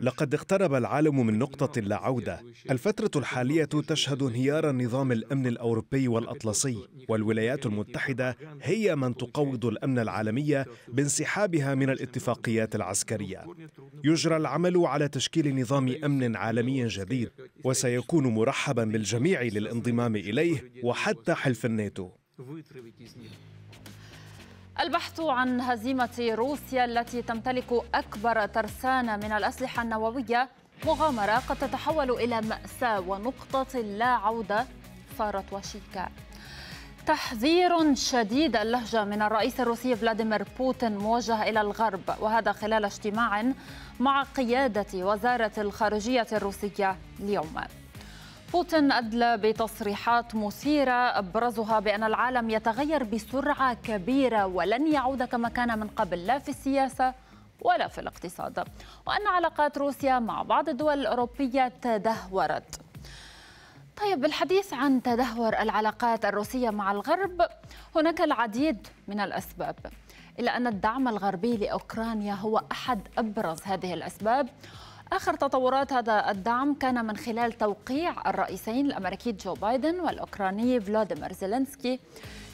لقد اقترب العالم من نقطة لا عودة الفترة الحالية تشهد انهيار نظام الأمن الأوروبي والأطلسي والولايات المتحدة هي من تقوض الأمن العالمي بانسحابها من الاتفاقيات العسكرية يجرى العمل على تشكيل نظام أمن عالمي جديد وسيكون مرحبا بالجميع للانضمام إليه وحتى حلف الناتو البحث عن هزيمة روسيا التي تمتلك أكبر ترسانة من الأسلحة النووية مغامرة قد تتحول إلى مأساة ونقطة لا عودة صارت وشيكة تحذير شديد اللهجة من الرئيس الروسي فلاديمير بوتين موجه إلى الغرب وهذا خلال اجتماع مع قيادة وزارة الخارجية الروسية اليوم بوتين أدلى بتصريحات مثيرة أبرزها بأن العالم يتغير بسرعة كبيرة ولن يعود كما كان من قبل لا في السياسة ولا في الاقتصاد وأن علاقات روسيا مع بعض الدول الأوروبية تدهورت طيب بالحديث عن تدهور العلاقات الروسية مع الغرب هناك العديد من الأسباب إلا أن الدعم الغربي لأوكرانيا هو أحد أبرز هذه الأسباب آخر تطورات هذا الدعم كان من خلال توقيع الرئيسين الأمريكي جو بايدن والأوكراني فلاديمير زيلينسكي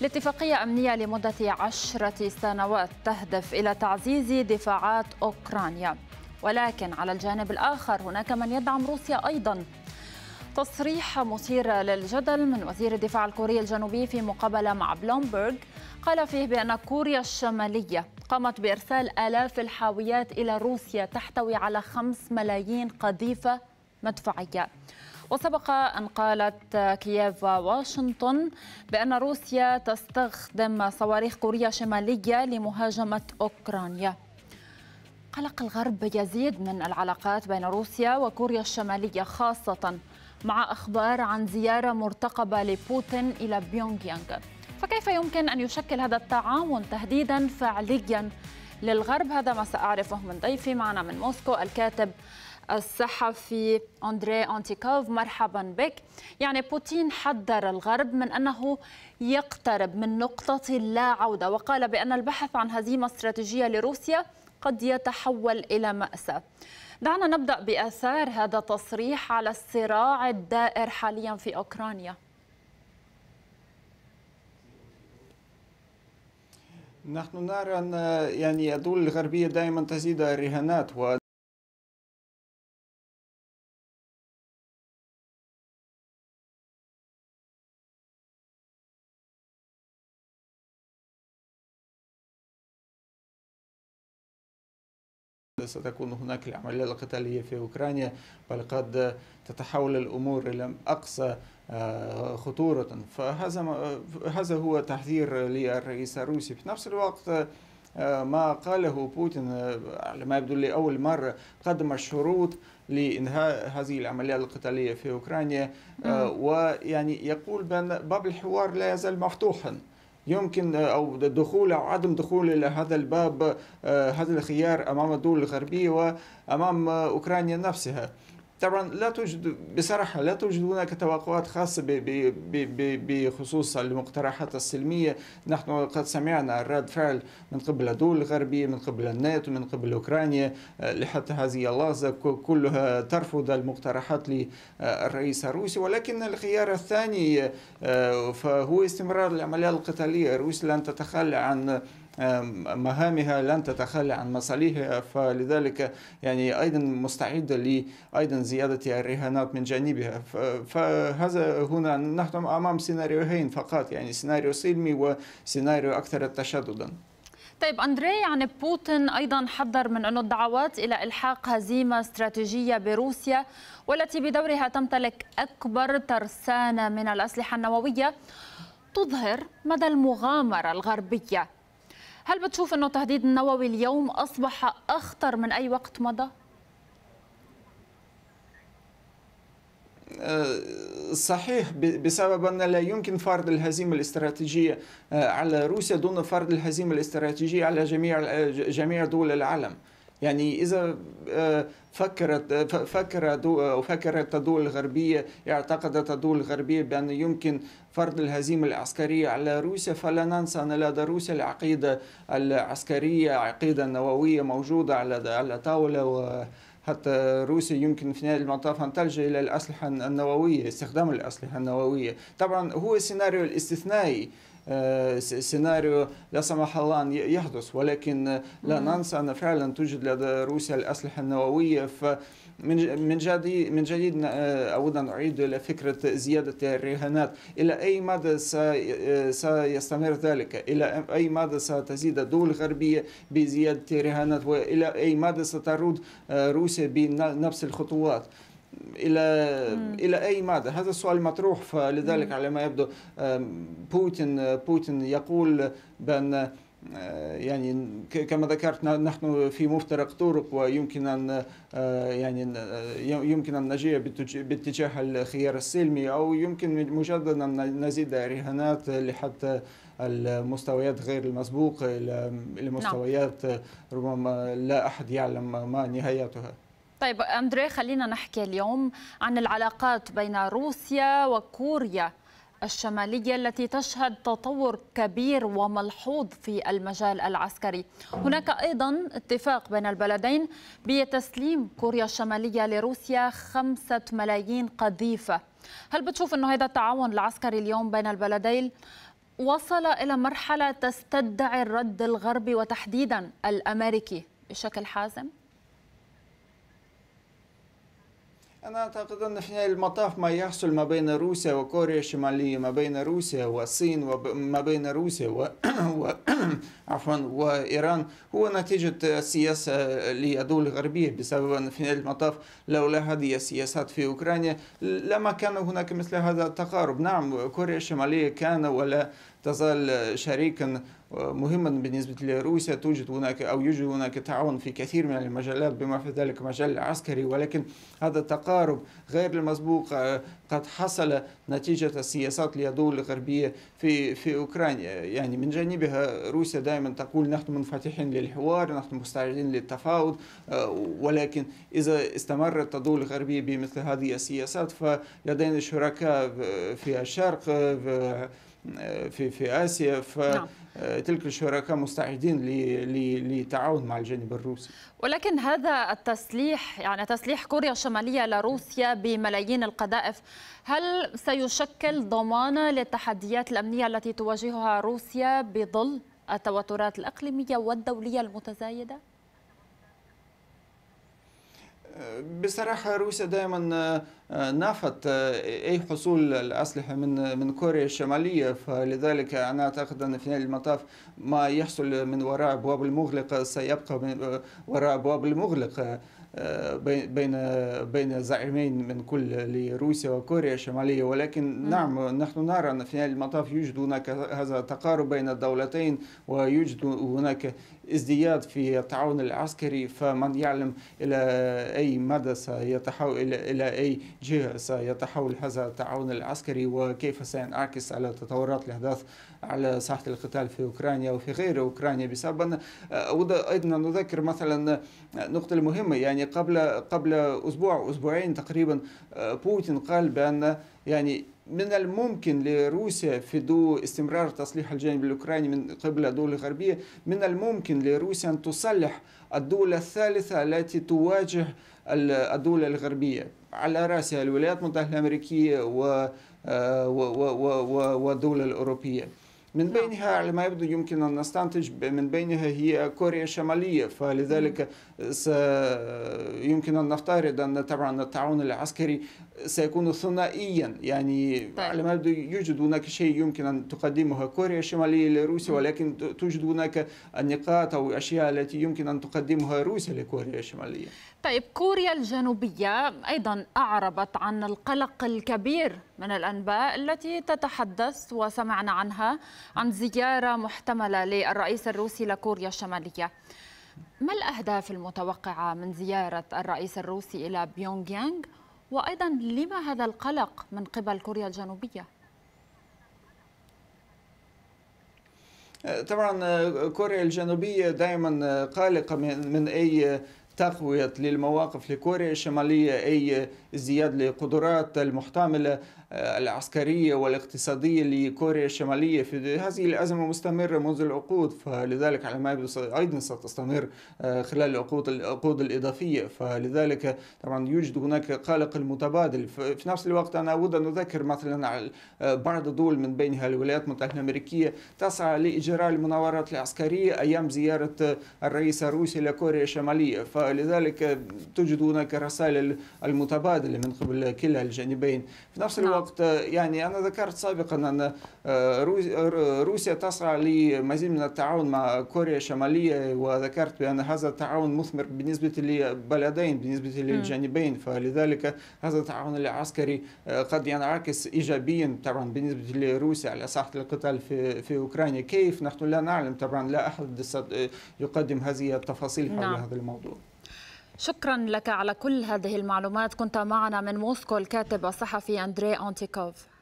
لاتفاقية أمنية لمدة عشرة سنوات تهدف إلى تعزيز دفاعات أوكرانيا ولكن على الجانب الآخر هناك من يدعم روسيا أيضاً تصريح مثير للجدل من وزير الدفاع الكوري الجنوبي في مقابلة مع بلومبرغ قال فيه بأن كوريا الشمالية قامت بإرسال آلاف الحاويات إلى روسيا تحتوي على خمس ملايين قذيفة مدفعية وسبق أن قالت كييف واشنطن بأن روسيا تستخدم صواريخ كوريا الشمالية لمهاجمة أوكرانيا قلق الغرب يزيد من العلاقات بين روسيا وكوريا الشمالية خاصة مع أخبار عن زيارة مرتقبة لبوتين إلى بيونغ يانغ فكيف يمكن أن يشكل هذا التعاون تهديدا فعليا للغرب هذا ما سأعرفه من ضيفي معنا من موسكو الكاتب الصحفي أندري أنتيكوف مرحبا بك يعني بوتين حذر الغرب من أنه يقترب من نقطة لا عودة وقال بأن البحث عن هزيمة استراتيجية لروسيا قد يتحول إلى مأساة دعنا نبدأ بآثار هذا التصريح على الصراع الدائر حاليا في أوكرانيا نحن نرى أن يعني الدول الغربية دائما تزيد الرهانات و ستكون هناك العملية القتالية في أوكرانيا بل قد تتحول الأمور إلى أقصى آه، خطورة فهذا هذا هو تحذير للرئيس الروسي في نفس الوقت آه، ما قاله بوتين آه، على ما يبدو لي أول مرة قدم الشروط لإنهاء هذه العمليات القتالية في أوكرانيا ويعني يقول بأن باب الحوار لا يزال مفتوحا يمكن او الدخول او عدم دخول الى هذا الباب هذا الخيار امام الدول الغربيه وامام اوكرانيا نفسها طبعا لا توجد بصراحة لا توجد هناك توقعات خاصة بخصوص المقترحات السلمية نحن قد سمعنا رد فعل من قبل الدول الغربية من قبل الناتو من قبل أوكرانيا آه، لحتى هذه اللحظة كلها ترفض المقترحات للرئيس الروسي ولكن الخيار الثاني آه، فهو استمرار العملية القتالية روسيا لن تتخلى عن مهامها لن تتخلى عن مصالحها فلذلك يعني أيضا مستعدة لأيضا زيادة الرهانات من جانبها فهذا هنا نحن أمام سيناريوهين فقط يعني سيناريو سلمي وسيناريو أكثر تشددا طيب أندري يعني بوتين أيضا حذر من انه الدعوات إلى إلحاق هزيمة استراتيجية بروسيا والتي بدورها تمتلك أكبر ترسانة من الأسلحة النووية تظهر مدى المغامرة الغربية هل بتشوف أنه التهديد النووي اليوم أصبح أخطر من أي وقت مضى؟ أه، صحيح بسبب أن لا يمكن فرض الهزيمة الاستراتيجية أه، على روسيا دون فرض الهزيمة الاستراتيجية على جميع جميع دول العالم يعني إذا آه، فكرت آه، فكر آه، فكرت الدول الغربية اعتقدت الدول الغربية بأن يمكن فرض الهزيمة العسكرية على روسيا فلا ننسى أن لدى روسيا العقيدة العسكرية عقيدة نووية موجودة على على طاولة و حتى روسيا يمكن في نهاية المطاف أن تلجأ إلى الأسلحة النووية استخدام الأسلحة النووية طبعا هو السيناريو الاستثنائي آه، سيناريو لا سمح الله أن يحدث ولكن لا ننسى أن فعلا توجد لدى روسيا الأسلحة النووية ف من من جديد من آه، جديد اود ان اعيد الى فكره زياده الرهانات الى اي مدى آه، سيستمر ذلك الى اي مدى ستزيد الدول الغربيه بزياده الرهانات والى اي مدى ستعود روسيا بنفس الخطوات الى مم. الى اي مدى؟ هذا السؤال مطروح فلذلك مم. على ما يبدو بوتين بوتين يقول بان آه، يعني كما ذكرت نحن في مفترق طرق ويمكن ان آه، يعني آه، يمكن ان نجيء باتجاه الخيار السلمي او يمكن مجددا ان نزيد رهانات لحتى المستويات غير المسبوقه الى نعم. مستويات ربما لا احد يعلم ما نهايتها. طيب أندري خلينا نحكي اليوم عن العلاقات بين روسيا وكوريا الشمالية التي تشهد تطور كبير وملحوظ في المجال العسكري هناك أيضا اتفاق بين البلدين بتسليم كوريا الشمالية لروسيا خمسة ملايين قذيفة هل بتشوف أنه هذا التعاون العسكري اليوم بين البلدين وصل إلى مرحلة تستدعي الرد الغربي وتحديدا الأمريكي بشكل حازم؟ أنا أعتقد أن في المطاف ما يحصل ما بين روسيا وكوريا الشمالية ما بين روسيا والصين وما بين روسيا و... و... عفوا وإيران هو نتيجة السياسة للدول الغربية بسبب أن في المطاف لولا هذه السياسات في أوكرانيا لما كان هناك مثل هذا التقارب نعم كوريا الشمالية كان ولا تزال شريكا مهما بالنسبة لروسيا توجد هناك أو يوجد هناك تعاون في كثير من المجالات بما في ذلك مجال العسكري ولكن هذا التقارب غير المسبوق آه، قد حصل نتيجة السياسات للدول الغربية في في أوكرانيا يعني من جانبها روسيا دائما تقول نحن منفتحين للحوار نحن مستعدين للتفاوض آه، ولكن إذا استمرت الدول الغربية بمثل هذه السياسات فلدينا شركاء آه، في الشرق في في آسيا ف نعم. آه، تلك الشركاء مستعدين للتعاون مع الجانب الروسي ولكن هذا التسليح يعني تسليح كوريا الشمالية لروسيا بملايين القذائف هل سيشكل ضمانة للتحديات الأمنية التي تواجهها روسيا بظل التوترات الإقليمية والدولية المتزايدة؟ بصراحه روسيا دائما آه، نفت آه، اي حصول الاسلحه من من كوريا الشماليه فلذلك انا اعتقد ان في نهايه المطاف ما يحصل من وراء ابواب المغلقه سيبقى من آه، وراء ابواب المغلقه بين بين زعيمين من كل لروسيا وكوريا الشماليه ولكن نعم نحن نرى ان في نهايه المطاف يوجد هناك هذا تقارب بين الدولتين ويوجد هناك ازدياد في التعاون العسكري فمن يعلم إلى أي مدى سيتحول إلى أي جهة سيتحول هذا التعاون العسكري وكيف سينعكس على تطورات الأحداث على ساحة القتال في أوكرانيا وفي غير أوكرانيا بسبب أن آه، أود أيضا نذكر مثلا آه، نقطة المهمة يعني قبل قبل أسبوع أسبوعين تقريبا آه، بوتين قال بأن يعني من الممكن لروسيا في ضوء استمرار تصليح الجانب الأوكراني من قبل الدول الغربية من الممكن لروسيا أن تصلح الدول الثالثة التي تواجه الدول الغربية على رأسها الولايات المتحدة الأمريكية و والدول الأوروبية من نعم. بينها على ما يبدو يمكن أن نستنتج من بينها هي كوريا الشمالية فلذلك يمكن أن نفترض أن طبعا التعاون العسكري سيكون ثنائيا يعني طيب. على ما يبدو يوجد هناك شيء يمكن أن تقدمها كوريا الشمالية لروسيا ولكن توجد هناك النقاط أو الأشياء التي يمكن أن تقدمها روسيا لكوريا الشمالية طيب كوريا الجنوبية أيضا أعربت عن القلق الكبير من الأنباء التي تتحدث وسمعنا عنها عن زيارة محتملة للرئيس الروسي لكوريا الشمالية ما الأهداف المتوقعة من زيارة الرئيس الروسي إلى بيونغ يانغ وأيضا لما هذا القلق من قبل كوريا الجنوبية؟ طبعا كوريا الجنوبية دائما قلقة من أي تقوية للمواقف لكوريا الشمالية أي ازدياد لقدرات المحتملة آه، العسكرية والاقتصادية لكوريا الشمالية في هذه الأزمة مستمرة منذ العقود فلذلك على ما يبدو أيضا ستستمر آه، خلال العقود العقود الإضافية فلذلك طبعا يوجد هناك قلق المتبادل في نفس الوقت أنا أود أن أذكر مثلا على آه، بعض الدول من بينها الولايات المتحدة الأمريكية تسعى لإجراء المناورات العسكرية أيام زيارة الرئيس الروسي لكوريا الشمالية فلذلك توجد هناك رسائل المتبادلة من قبل كلا الجانبين في نفس نعم. الوقت الوقت يعني أنا ذكرت سابقا أن آه، آه، روسيا تسعى لمزيد من التعاون مع كوريا الشمالية وذكرت بأن هذا التعاون مثمر بالنسبة للبلدين بالنسبة للجانبين فلذلك هذا التعاون العسكري آه، قد ينعكس إيجابيا طبعا بالنسبة لروسيا على ساحة القتال في, في أوكرانيا كيف نحن لا نعلم طبعا لا أحد يقدم هذه التفاصيل حول نعم. هذا الموضوع شكرا لك على كل هذه المعلومات كنت معنا من موسكو الكاتب الصحفي أندري أنتيكوف